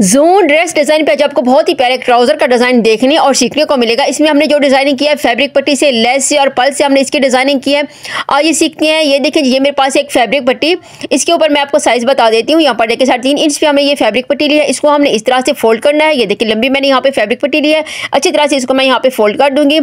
zone dress design पे आज आपको बहुत ही प्यारे ट्राउजर का डिज़ाइन देखने और सीखने को मिलेगा इसमें हमने जो डिज़ाइनिंग किया है फैब्रिक पट्टी से लेस से और पल से हमने इसकी डिज़ाइनिंग की है और ये सीखते हैं ये देखें ये मेरे पास एक फैब्रिक पट्टी इसके ऊपर मैं आपको साइज़ बता देती हूँ यहाँ पर देखिए साढ़े तीन इंच पे हमने ये फैब्रिक पट्टी ली है इसको हमने इस तरह से फोल्ड करना है ये देखिए लंबी मैंने यहाँ पे फैब्रिक पट्टी ली है अच्छी तरह से इसको मैं यहाँ पे फोल्ड कर दूंगी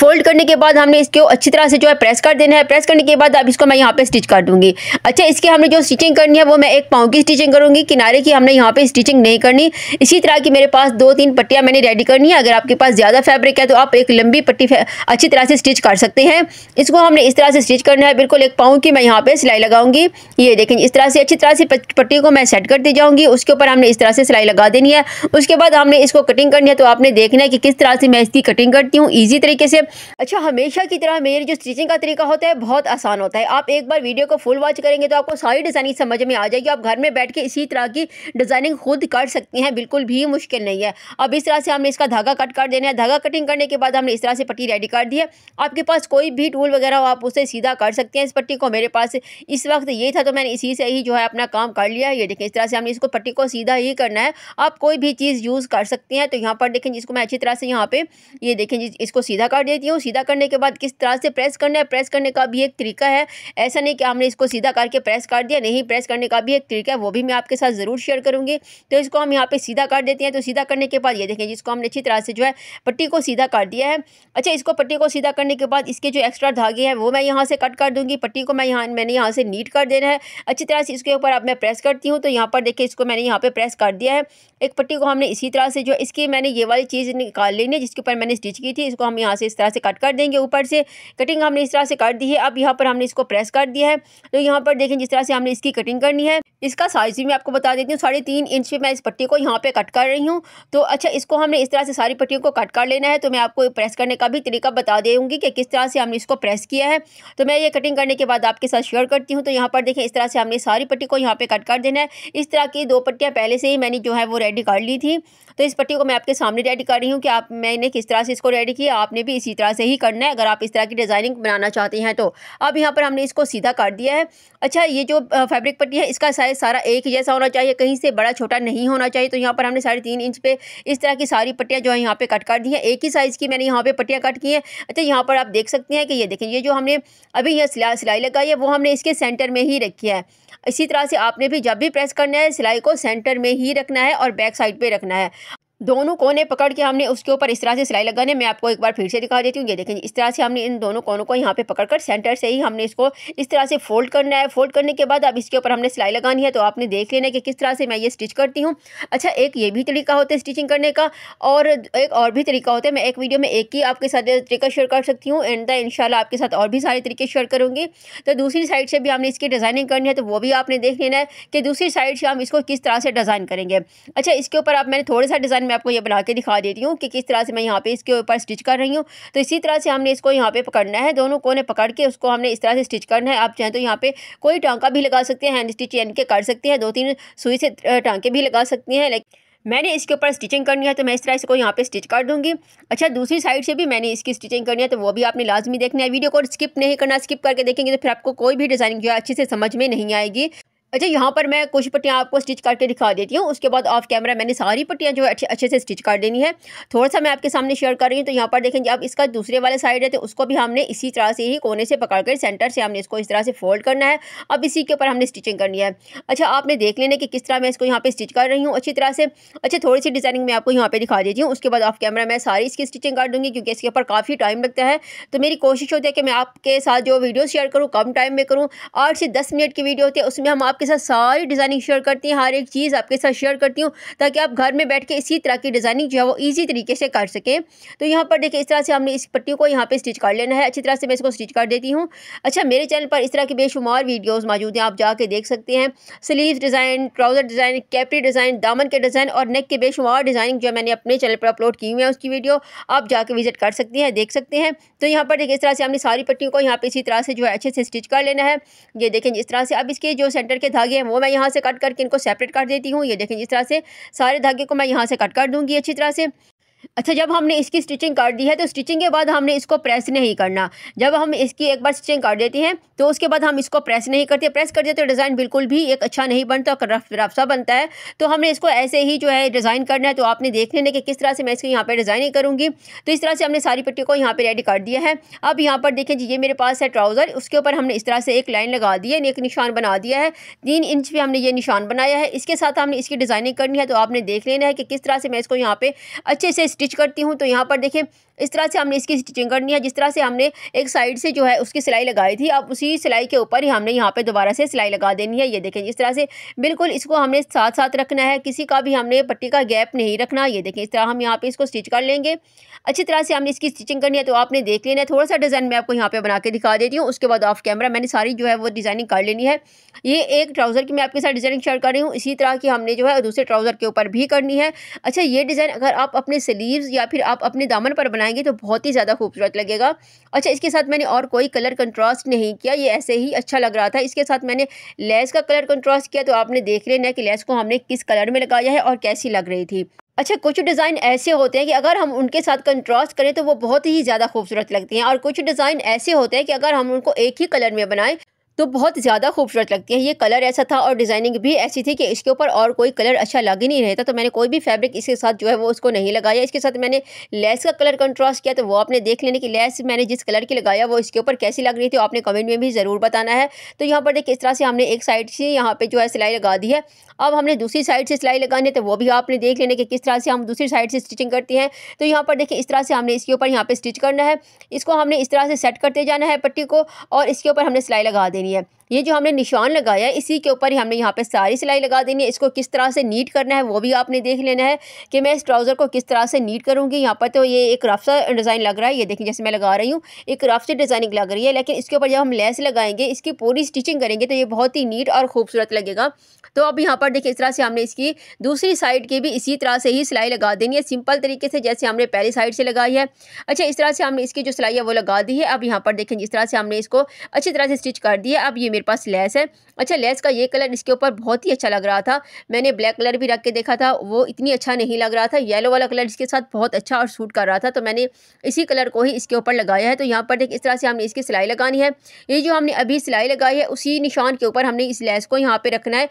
फोल्ड करने के बाद हमने इसको अच्छी तरह से जो है प्रेस कर देना है प्रेस करने के बाद अब इसको मैं यहाँ पर स्टिच कर दूंगी अच्छा इसकी हमने जो स्टिचिंग करनी है वो मैं एक पाँव की स्टिचिंग करूंगी किनारे की हमने यहाँ पे स्टिचिंग नहीं करनी करनी इसी तरह की मेरे पास दो तीन पट्टियाँ मैंने रेडी करनी है अगर आपके पास ज़्यादा फैब्रिक है तो आप एक लंबी पट्टी अच्छी तरह से स्टिच कर सकते हैं इसको हमने इस तरह से स्टिच करना है बिल्कुल एक पाँव की मैं यहाँ पर सिलाई लगाऊंगी ये देखें इस तरह से अच्छी तरह से पट्टी को मैं सेट करती जाऊँगी उसके ऊपर हमने इस तरह से सिलाई लगा देनी है उसके बाद हमने इसको कटिंग करनी है तो आपने देखना है कि किस तरह से मैं इसकी कटिंग करती हूँ ईजी तरीके से अच्छा हमेशा की तरह मेरी जो स्टिचिंग का तरीका होता है बहुत आसान होता है आप एक बार वीडियो को फुल वॉच करेंगे तो आपको सारी डिज़ाइनिंग समझ में आ जाएगी आप घर में बैठ के इसी तरह की डिज़ाइनिंग खुद कर सकते सकती हैं बिल्कुल भी मुश्किल नहीं है अब इस तरह से हमने इसका धागा कट कर देना है धागा कटिंग करने के बाद हमने इस तरह से पट्टी रेडी कर दी है आपके पास कोई भी टूल वगैरह हो आप उसे सीधा कर सकते हैं इस पट्टी को मेरे पास इस वक्त ये था तो मैंने इसी से ही जो है अपना काम कर लिया ये देखें इस तरह से हमने इसको पट्टी को सीधा ही करना है आप कोई भी चीज़ यूज़ कर सकते हैं तो यहाँ पर देखें जिसको मैं अच्छी तरह से यहाँ पर ये देखें इसको सीधा कर देती हूँ सीधा करने के बाद किस तरह से प्रेस करना है प्रेस करने का भी एक तरीका है ऐसा नहीं कि हमने इसको सीधा करके प्रेस कर दिया नहीं प्रेस करने का भी एक तरीका है वो भी मैं आपके साथ ज़रूर शेयर करूँगी तो इसको हम यहाँ पे सीधा काट देते हैं तो सीधा करने के बाद ये देखें जिसको हमने अच्छी तरह से जो है पट्टी को सीधा काट दिया है अच्छा इसको पट्टी को सीधा करने के बाद इसके जो एक्स्ट्रा धागे हैं वो मैं यहाँ से कट कर दूँगी पट्टी को मैं यहाँ मैंने यहाँ से नीट कर देना है अच्छी तरह से इसके ऊपर अब मैं प्रेस करती हूँ तो यहाँ पर देखें इसको मैंने यहाँ पर प्रेस कर दिया है एक पट्टी को हमने इसी तरह से जो इसकी मैंने ये वाली चीज़ निकाल लेनी है जिसके ऊपर मैंने स्टिच की थी इसको हम यहाँ से इस तरह से कट कर देंगे ऊपर से कटिंग हमने इस तरह से कर दी है अब यहाँ पर हमने इसको प्रेस कर दिया है तो यहाँ पर देखें जिस तरह से हमने इसकी कटिंग करनी है इसका साइज़ भी मैं आपको बता देती हूँ साढ़े तीन इंच पे मैं इस पट्टी को यहाँ पे कट कर रही हूँ तो अच्छा इसको हमने इस तरह से सारी पट्टियों को कट कर लेना है तो मैं आपको प्रेस करने का भी तरीका बता देंगी कि किस तरह से हमने इसको प्रेस किया है तो मैं ये कटिंग करने के बाद आपके साथ शेयर करती हूँ तो यहाँ पर देखें इस तरह से हमने सारी पट्टी को यहाँ पर कट कर देना है इस तरह की दो पट्टियाँ पहले से ही मैंने जो है वो रेडी कर ली थी तो इस पट्टी को मैं आपके सामने रेडी कर रही हूँ कि आप मैंने किस तरह से इसको रेडी किया आपने भी इसी तरह से ही करना है अगर आप इस तरह की डिज़ाइनिंग बनाना चाहते हैं तो अब यहाँ पर हमने इसको सीधा कर दिया है अच्छा ये जो फैब्रिक पट्टी है इसका साइज़ सारा एक जैसा होना चाहिए कहीं से बड़ा छोटा नहीं होना होना चाहिए तो यहाँ पर हमने साढ़े तीन इंच पे इस तरह की सारी पट्टियाँ जो है यहाँ पे कट कर दी हैं एक ही साइज़ की मैंने यहाँ पे पट्टियाँ कट की हैं अच्छा यहाँ पर आप देख सकते हैं कि ये देखें ये जो हमने अभी यह सिलाई सिलाई लगाई है वो हमने इसके सेंटर में ही रखी है इसी तरह से आपने भी जब भी प्रेस करना है सिलाई को सेंटर में ही रखना है और बैक साइड पर रखना है दोनों कोने पकड़ के हमने उसके ऊपर इस तरह से सिलाई लगाने मैं आपको एक बार फिर से दिखा देती हूँ ये देखें इस तरह से हमने इन दोनों कोनों को यहाँ पे कर सेंटर से ही हमने इसको इस तरह से फोल्ड करना है फोल्ड करने के बाद अब इसके ऊपर हमने सिलाई लगानी है तो आपने देख लेना कि किस तरह से मैं ये स्टिच करती हूँ अच्छा एक ये भी तरीका होता है स्टिचिंग करने का और एक और भी तरीका होता है मैं एक वीडियो में एक ही आपके साथ तरीका शेयर कर सकती हूँ एंड द इनशाला आपके साथ और भी सारे तरीके शेयर करूँगी तो दूसरी साइड से भी हमने इसकी डिज़ाइनिंग करनी है तो वो भी आपने देख लेना है कि दूसरी साइड से हम इसको किस तरह से डिज़ाइन करेंगे अच्छा इसके ऊपर आप मैंने थोड़ा सा डिज़ाइन मैं आपको ये बना के दिखा देती हूँ कि किस तरह से मैं यहाँ पे इसके ऊपर स्टिच कर रही हूँ तो इसी तरह से हमने इसको यहाँ पे पकड़ना है दोनों कोने पकड़ के उसको हमने इस तरह से स्टिच करना है आप चाहें तो यहाँ पे कोई टांका भी लगा सकते हैं हैंड स्टिच यानी कि कर सकते हैं दो तीन सुई से टांके भी लगा सकते हैं लेकिन मैंने इसके ऊपर स्टिचिंग करनी है तो मैं इस तरह इसको यहाँ पे स्टिच कर दूंगी अच्छा दूसरी साइड से भी मैंने इसकी स्टिचिंग करनी है तो वो भी आपने लाजमी देखना है वीडियो को स्किप नहीं करना स्किप करके देखेंगे तो फिर आपको कोई भी डिज़ाइन जो है अच्छे से समझ में नहीं आएगी अच्छा यहाँ पर मैं कुछ पट्टियाँ आपको स्टिच करके दिखा देती हूँ उसके बाद ऑफ कैमरा मैंने सारी पट्टियाँ जो है अच्छे अच्छे से स्टिच कर देनी है थोड़ा सा मैं आपके सामने शेयर कर रही हूँ तो यहाँ पर देखेंगे आप इसका दूसरे वाले साइड है तो उसको भी हमने इसी तरह से ही कोने से पकड़ कर सेंटर से हमने इसको इस तरह से फोल्ड करना है अब इसी के ऊपर हमने स्टिचिंग करनी है अच्छा आपने देख लेने की किस तरह मैं इसको यहाँ पर स्टिच कर रही हूँ अच्छी तरह से अच्छा थोड़ी सी डिज़ाइनिंग मैं आपको यहाँ पर दिखा देती हूँ उसके बाद ऑफ कैमरा मैं सारी इसकी स्टिचिंग कर दूँगी क्योंकि इसके ऊपर काफ़ी टाइम लगता है तो मेरी कोशिश होती है कि मैं आपके साथ जो वीडियो शेयर करूँ कम टाइम में करूँ आठ से दस मिनट की वीडियो होती है उसमें हम आप आपके साथ सारी डिज़ाइनिंग शेयर करती हैं हर एक चीज़ आपके साथ शेयर करती हूँ ताकि आप घर में बैठ के इसी तरह की डिज़ाइनिंग जो है वो ईजी तरीके से कर सकें तो यहाँ पर देखिए इस तरह से हमने इस पट्टी को यहाँ पर स्टिच कर लेना है अच्छी तरह से मैं इसको स्टिच कर देती हूँ अच्छा मेरे चैनल पर इस तरह की बेशुमार वीडियोज़ मौजूद हैं आप जाके देख सकते हैं sleeve design trouser design capri design दामन के डिज़ाइन और नेक के बेशुमार डिज़ाइनिंग जो मैंने अपने चैनल पर अपलोड की हुई है उसकी वीडियो आप जाके विजिट कर सकते हैं देख सकते हैं तो यहाँ पर देखिए इस तरह से हमने सारी पट्टियों को यहाँ पर इसी तरह से जो है अच्छे से स्टिच कर लेना है ये देखें इस तरह से अब इसके जो सेंटर के के धागे हैं वो मैं यहाँ से कट करके इनको सेपरेट कर देती हूँ ये देखें जिस तरह से सारे धागे को मैं यहाँ से कट कर दूँगी अच्छी तरह से अच्छा जब हमने इसकी स्टिचिंग कर दी है तो स्टिचिंग के बाद हमने इसको प्रेस नहीं करना जब हम इसकी एक बार स्टिचिंग कर देते हैं तो उसके बाद हम इसको प्रेस नहीं करते प्रेस कर देते तो डिज़ाइन बिल्कुल भी एक अच्छा नहीं बनता और रफ रफ सा बनता है तो हमने इसको ऐसे ही जो है डिज़ाइन करना है तो आपने देख लेना कि किस तरह से मैं इसको यहाँ पर डिज़ाइनिंग करूँगी तो इस तरह से हमने सारी पट्टी को यहाँ पर रेडी कर दिया है अब यहाँ पर देखें जी ये मेरे पास है ट्राउज़र उसके ऊपर हमने इस तरह से एक लाइन लगा दी है एक निशान बना दिया है तीन इंच भी हमने ये निशान बनाया है इसके साथ हमने इसकी डिज़ाइनिंग करनी है तो आपने देख लेना है कि किस तरह से मैं इसको यहाँ पर अच्छे से स्टिच करती हूँ तो यहाँ पर देखें इस तरह से हमने इसकी स्टिचिंग करनी है जिस तरह से हमने एक साइड से जो है उसकी सिलाई लगाई थी अब उसी सिलाई के ऊपर ही हमने यहाँ पे दोबारा से सिलाई लगा देनी है ये देखें इस तरह से बिल्कुल इसको हमने साथ साथ रखना है किसी का भी हमने पट्टी का गैप नहीं रखना ये देखें इस तरह हम यहाँ पर इसको स्टिच कर लेंगे अच्छी तरह से हमने इसकी स्टिचिंग करनी है तो आपने देख लेना है थोड़ा सा डिज़ाइन मैं आपको यहाँ पर बना के दिखा देती हूँ उसके बाद ऑफ कैमरा मैंने सारी जो है वो डिज़ाइनिंग कर लेनी है ये एक ट्राउज़र की मैं आपके साथ डिज़ाइनिंग शेयर कर रही हूँ इसी तरह की हमने जो है दूसरे ट्राउज़र के ऊपर भी करनी है अच्छा ये डिज़ाइन अगर आप अपने स्लीव्स या फिर आप अपने दामन पर बनाएंगे तो बहुत ही ज़्यादा खूबसूरत लगेगा अच्छा इसके साथ मैंने और कोई कलर कंट्रास्ट नहीं किया ये ऐसे ही अच्छा लग रहा था इसके साथ मैंने लेस का कलर कंट्रास्ट किया तो आपने देख लेना कि लेस को हमने किस कलर में लगाया है और कैसी लग रही थी अच्छा कुछ डिज़ाइन ऐसे होते हैं कि अगर हम उनके साथ कंट्रास्ट करें तो वो बहुत ही ज़्यादा खूबसूरत लगते हैं और कुछ डिज़ाइन ऐसे होते हैं कि अगर हम उनको एक ही कलर में बनाएं तो बहुत ज़्यादा खूबसूरत लगती है ये कलर ऐसा था और डिज़ाइनिंग भी ऐसी थी कि इसके ऊपर और कोई कलर अच्छा लग ही नहीं रहता तो मैंने कोई भी फैब्रिक इसके साथ जो है वो उसको नहीं लगाया इसके साथ मैंने लेस का कलर कंट्रास्ट किया तो वो आपने देख लेने की लेस मैंने जिस कलर की लगाया वो इसके ऊपर कैसी लग रही थी आपने कमेंट में भी ज़रूर बताना है तो यहाँ पर देखिए इस तरह से हमने एक साइड से यहाँ पर जो है सिलाई लगा दी है अब हमने दूसरी साइड से सिलाई लगानी है तो वो भी आपने देख लेने कि किस तरह से हम दूसरी साइड से स्टिचिंग करती हैं तो यहाँ पर देखिए इस तरह से हमने इसके ऊपर यहाँ पर स्टिच करना है इसको हमने इस तरह से सेट करते जाना है पट्टी को और इसके ऊपर हमने सिलाई लगा देनी देनी है ये जो हमने निशान लगाया है इसी के ऊपर ही हमने यहाँ पे सारी सिलाई लगा देनी है इसको किस तरह से नीट करना है वो भी आपने देख लेना है कि मैं इस ट्राउज़र को किस तरह से नीट करूँगी यहाँ पर तो ये एक रफ्सा डिज़ाइन लग रहा है ये देखिए जैसे मैं लगा रही हूँ एक रफ्सा डिज़ाइनिंग लग रही है लेकिन इसके ऊपर जब हम लेस लगाएंगे इसकी पूरी स्टिचिंग करेंगे तो ये बहुत ही नीट और खूबसूरत लगेगा तो अब यहाँ पर देखिए इस तरह से हमने इसकी दूसरी साइड की भी इसी तरह से ही सिलाई लगा देनी है सिंपल तरीके से जैसे हमने पहली साइड से लगाई है अच्छा इस तरह से हमने इसकी जो सिलाई है वो लगा दी है अब यहाँ पर देखें जिस तरह से हमने इसको अच्छी तरह से स्टिच कर दी है है अब ये मेरे पास लेस है अच्छा लेस का ये कलर इसके ऊपर बहुत ही अच्छा लग रहा था मैंने ब्लैक कलर भी रख के देखा था वो इतनी अच्छा नहीं लग रहा था येलो वाला कलर इसके साथ बहुत अच्छा और सूट कर रहा था तो मैंने इसी कलर को ही इसके ऊपर लगाया है तो यहाँ पर देख इस तरह से हमने इसकी सिलाई लगानी है ये जो हमने अभी सिलाई लगाई है उसी निशान के ऊपर हमने इस लेस को यहाँ पर रखना है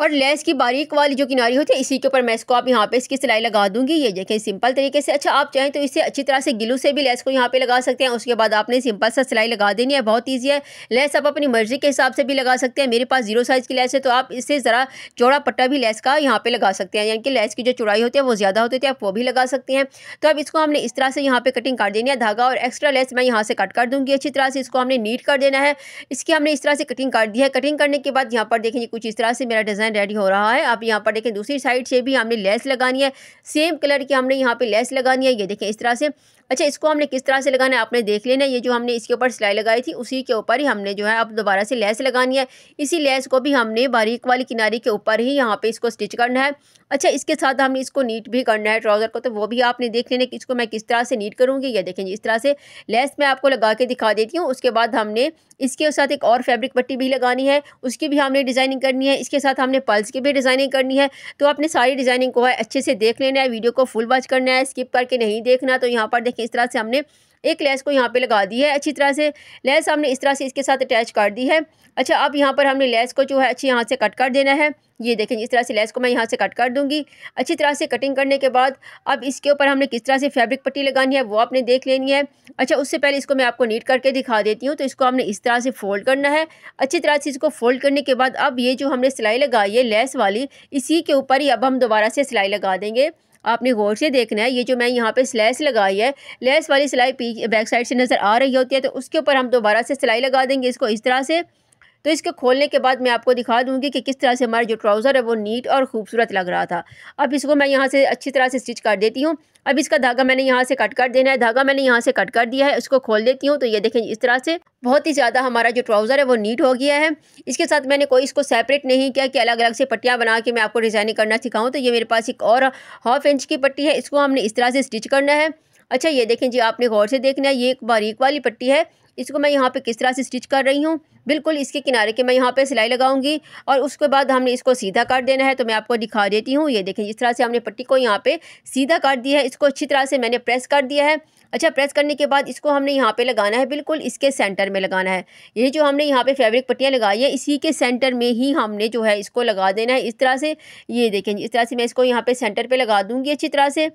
और लेस की बारीक वाली जो किनारी होती है इसी के ऊपर मैं इसको आप यहाँ पे इसकी सिलाई लगा दूंगी ये देखें सिंपल तरीके से अच्छा आप चाहें तो इसे अच्छी तरह से गिलू से भी लेस को यहाँ पे लगा सकते हैं उसके बाद आपने सिंपल सा सिलाई लगा देनी है बहुत ईजी है लेस आप अपनी मर्जी के हिसाब से भी लगा सकते हैं मेरे पास जीरो साइज़ की लेस है तो आप इससे ज़रा चौड़ा पट्टा भी लेस का यहाँ पर लगा सकते हैं यानी कि लेस की जो चौड़ाई होती है वो ज़्यादा होती है आप वो भी लगा सकते हैं तो अब इसको हमने इस तरह से यहाँ पर कटिंग कर देनी है धागा और एक्स्ट्रा लेस मैं यहाँ से कट कर दूँगी अच्छी तरह से इसको हमने नीट कर देना है इसकी हमने इस तरह से कटिंग कर दी है कटिंग करने के बाद यहाँ पर देखेंगे कुछ इस तरह से मेरा डिज़ाइन डिज़ाइन रेडी हो रहा है आप यहाँ पर देखें दूसरी साइड से भी हमने लेस लगानी है सेम कलर की हमने यहाँ पर लेस लगानी है ये देखें इस तरह से अच्छा इसको हमने किस तरह से लगाना है आपने देख लेना ये जो हमने इसके ऊपर सिलाई लगाई थी उसी के ऊपर ही हमने जो है अब दोबारा से लेस लगानी है इसी लेस को भी हमने बारीक वाली किनारे के ऊपर ही यहाँ पर इसको स्टिच करना है अच्छा इसके साथ हमने इसको नीट भी करना है ट्राउज़र को तो वो भी आपने देख लेना कि इसको मैं किस तरह से नीट करूँगी या देखेंगे इस तरह से लेस मैं आपको लगा के दिखा देती हूँ उसके बाद हमने इसके साथ एक और फैब्रिक पट्टी भी लगानी है उसकी भी हमने डिज़ाइनिंग करनी है इसके साथ हमने पल्स की भी डिज़ाइनिंग करनी है तो आपने सारी डिज़ाइनिंग को है अच्छे से देख लेना है वीडियो को फुल वॉच करना है स्किप करके नहीं देखना तो यहाँ पर देखें इस तरह से हमने एक लेस को यहाँ पे लगा दी है अच्छी तरह से लेस हमने इस तरह से इसके साथ अटैच कर दी है अच्छा अब यहाँ पर हमने लेस को जो है अच्छी यहाँ से कट कर देना है ये देखें इस तरह से लेस को मैं यहाँ से कट कर दूंगी अच्छी तरह से कटिंग करने के बाद अब इसके ऊपर हमने किस तरह से फैब्रिक पट्टी लगानी है वो आपने देख लेनी है अच्छा उससे पहले इसको मैं आपको नीट करके दिखा देती हूँ तो इसको हमने इस तरह से फोल्ड करना है अच्छी तरह से इसको फोल्ड करने के बाद अब ये जो हमने सिलाई लगाई है लेस वाली इसी के ऊपर ही अब हम दोबारा से सिलाई लगा देंगे आपने गौर से देखना है ये जो मैं यहाँ पे स्लैस लगाई है लेस वाली सिलाई बैक साइड से नज़र आ रही होती है तो उसके ऊपर हम दोबारा से सिलाई लगा देंगे इसको इस तरह से तो इसके खोलने के बाद मैं आपको दिखा दूंगी कि किस तरह से हमारा जो ट्राउज़र है वो नीट और खूबसूरत लग रहा था अब इसको मैं यहाँ से अच्छी तरह से स्टिच कर देती हूँ अब इसका धागा मैंने यहाँ से कट कर देना है धागा मैंने यहाँ से कट कर दिया है इसको खोल देती हूँ तो ये देखें इस तरह से बहुत ही ज़्यादा हमारा जो ट्राउज़र है वो नीट हो गया है इसके साथ मैंने कोई इसको सेपरेट नहीं किया कि अलग अलग से पट्टियाँ बना के मैं आपको डिज़ाइनिंग करना सिखाऊँ तो ये मेरे पास एक और हाफ इंच की पट्टी है इसको हमने इस तरह से स्टिच करना है अच्छा ये देखें जी आपने गौर से देखना है ये एक बारीक वाली पट्टी है इसको मैं यहाँ पे किस तरह से स्टिच कर रही हूँ बिल्कुल इसके किनारे के मैं यहाँ पे सिलाई लगाऊंगी और उसके बाद हमने इसको सीधा काट देना है तो मैं आपको दिखा देती हूँ ये देखें इस तरह से हमने पट्टी को यहाँ पे सीधा काट दिया है इसको अच्छी तरह से मैंने प्रेस कर दिया है अच्छा प्रेस करने के बाद इसको हमने यहाँ पे लगाना है बिल्कुल इसके सेंटर में लगाना है ये जो हमने यहाँ पे फैब्रिक पट्टियाँ लगाई है इसी के सेंटर में ही हमने जो है इसको लगा देना है इस तरह से ये देखें इस तरह से मैं इसको यहाँ पे सेंटर पे लगा दूँगी अच्छी तरह से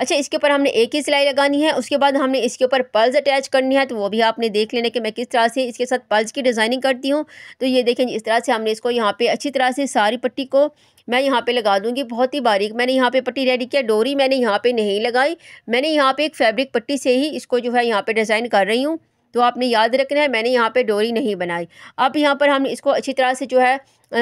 अच्छा इसके ऊपर हमने एक ही सिलाई लगानी है उसके बाद हमने इसके ऊपर पल्स अटैच करनी है तो वो भी आपने देख लेना कि मैं किस तरह से इसके साथ पल्स की डिज़ाइनिंग करती हूँ तो ये देखें इस तरह से हमने इसको यहाँ पे अच्छी तरह से सारी पट्टी को मैं यहाँ पे लगा दूँगी बहुत ही बारीक मैंने यहाँ पे पट्टी रेडी किया डोरी मैंने यहाँ पे नहीं लगाई मैंने यहाँ पे एक फैब्रिक पट्टी से ही इसको जो है यहाँ पे डिज़ाइन कर रही हूँ तो आपने याद रखना है मैंने यहाँ पे डोरी नहीं बनाई अब यहाँ पर हम इसको अच्छी तरह से जो है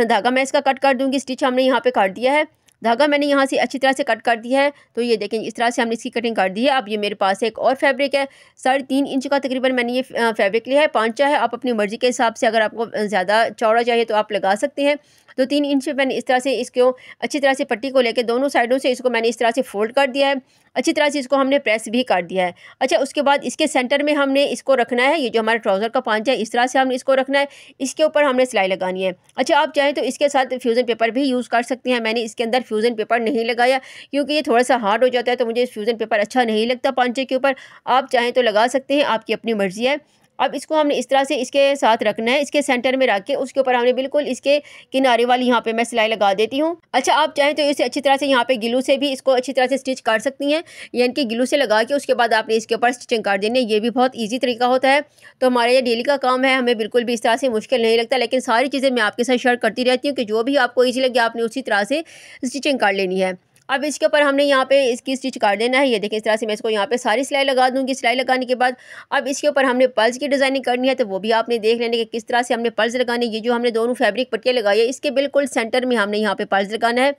धागा मैं इसका कट कर दूँगी स्टिच हमने यहाँ पे काट दिया है धागा मैंने यहाँ से अच्छी तरह से कट कर दी है तो ये देखें इस तरह से हमने इसकी कटिंग कर दी है अब ये मेरे पास एक और फैब्रिक है साढ़े तीन इंच का तकरीबन मैंने ये फैब्रिक लिया है पाँचा है आप अपनी मर्ज़ी के हिसाब से अगर आपको ज़्यादा चौड़ा चाहिए तो आप लगा सकते हैं तो तीन इंच पे मैंने इस तरह से इसको अच्छी तरह से पट्टी को लेकर दोनों साइडों से इसको मैंने इस तरह से फोल्ड कर दिया है अच्छी तरह से इसको हमने प्रेस भी कर दिया है अच्छा उसके बाद इसके सेंटर में हमने इसको रखना है ये जो हमारा ट्राउज़र का पांच है इस तरह से हमने इसको रखना है इसके ऊपर हमने सिलाई लगानी है अच्छा आप चाहें तो इसके साथ फ्यूज़न पेपर भी यूज़ कर सकते हैं मैंने इसके अंदर फ्यूज़न पेपर नहीं लगाया क्योंकि ये थोड़ा सा हार्ड हो जाता है तो मुझे फ्यूज़न पेपर अच्छा नहीं लगता पांचे के ऊपर आप चाहें तो लगा सकते हैं आपकी अपनी मर्ज़ी है अब इसको हमने इस तरह से इसके साथ रखना है इसके सेंटर में रख के उसके ऊपर हमने बिल्कुल इसके किनारे वाली यहाँ पे मैं सिलाई लगा देती हूँ अच्छा आप चाहें तो इसे अच्छी तरह से यहाँ पे गिलू से भी इसको अच्छी तरह से स्टिच कर सकती हैं यानी कि गिलू से लगा के उसके बाद आपने इसके ऊपर स्टिचिंग कर देनी है ये भी बहुत ईजी तरीका होता है तो हमारा ये डेली का काम है हमें बिल्कुल भी इस तरह से मुश्किल नहीं लगता लेकिन सारी चीज़ें मैं आपके साथ शेयर करती रहती हूँ कि जो भी आपको ईजी लगे आपने उसी तरह से स्टिचिंग कर लेनी है अब इसके ऊपर हमने यहाँ पे इसकी स्टिच कर देना है ये देखें इस तरह से मैं इसको यहाँ पे सारी सिलाई लगा दूँगी सिलाई लगाने के बाद अब इसके ऊपर हमने पल्स की डिज़ाइनिंग करनी है तो वो भी आपने देख लेने के किस तरह से हमने पल्स लगाने ये जो हमने दोनों फैब्रिक पट्टियाँ लगाई है इसके बिल्कुल सेंटर में हमने यहाँ पे पल्स लगाना है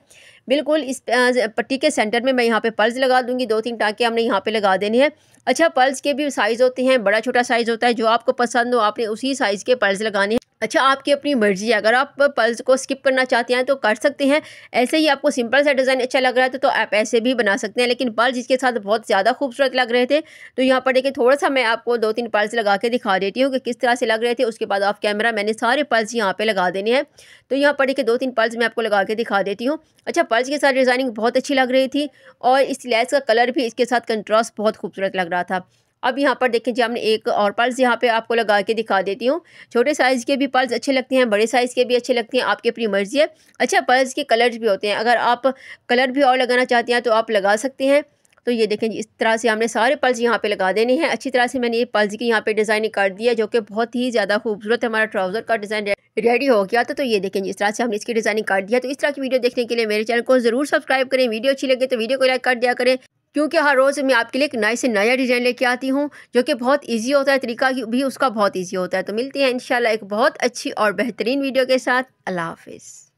बिल्कुल इस पट्टी के सेंटर में मैं यहाँ पे पल्स लगा दूंगी दो तीन टाँके हमने यहाँ पे लगा देने हैं अच्छा पल्स के भी साइज़ होते हैं बड़ा छोटा साइज़ होता है जो आपको पसंद हो आपने उसी साइज़ के पल्स लगाने अच्छा आपकी अपनी मर्ज़ी है अगर आप पल्स को स्किप करना चाहते हैं तो कर सकते हैं ऐसे ही आपको सिंपल सा डिज़ाइन अच्छा लग रहा है तो, आप ऐसे भी बना सकते हैं लेकिन पल्स इसके साथ बहुत ज़्यादा खूबसूरत लग रहे थे तो यहाँ पर देखिए थोड़ा सा मैं आपको दो तीन पल्स लगा के दिखा देती हूँ कि किस तरह से लग रहे थे उसके बाद आप कैमरा मैंने सारे पल्स यहाँ पर लगा देने हैं तो यहाँ पर देखिए दो तीन पल्स मैं आपको लगा के दिखा देती हूँ अच्छा पल्स के साथ डिज़ाइनिंग बहुत अच्छी लग रही थी और इस लेस का कलर भी इसके साथ कंट्रास्ट बहुत खूबसूरत लग रहा था अब यहाँ पर देखें जी हमने एक और पल्स यहाँ पे आपको लगा के दिखा देती हूँ छोटे साइज़ के भी पल्स अच्छे लगते हैं बड़े साइज़ के भी अच्छे लगते हैं आपकी अपनी मर्ज़ी है अच्छा पल्स के कलर्स भी होते हैं अगर आप कलर भी और लगाना चाहते हैं तो आप लगा सकते हैं तो ये देखें जी इस तरह से हमने सारे पल्स यहाँ पे लगा देने हैं अच्छी तरह से मैंने ये पल्स की यहाँ पे डिज़ाइनिंग कर दी है जो कि बहुत ही ज़्यादा खूबसूरत हमारा ट्राउज़र का डिज़ाइन रेडी हो गया था तो ये देखें जिस तरह से हमने इसकी डिज़ाइनिंग कर दिया तो इस तरह की वीडियो देखने के लिए मेरे चैनल को ज़रूर सब्सक्राइब करें वीडियो अच्छी लगे तो वीडियो को लाइक कर दिया करें क्योंकि हर रोज़ मैं आपके लिए एक नए से नया डिज़ाइन लेके आती हूँ जो कि बहुत इजी होता है तरीका भी उसका बहुत इजी होता है तो मिलती है इंशाल्लाह एक बहुत अच्छी और बेहतरीन वीडियो के साथ अल्लाह हाफिज़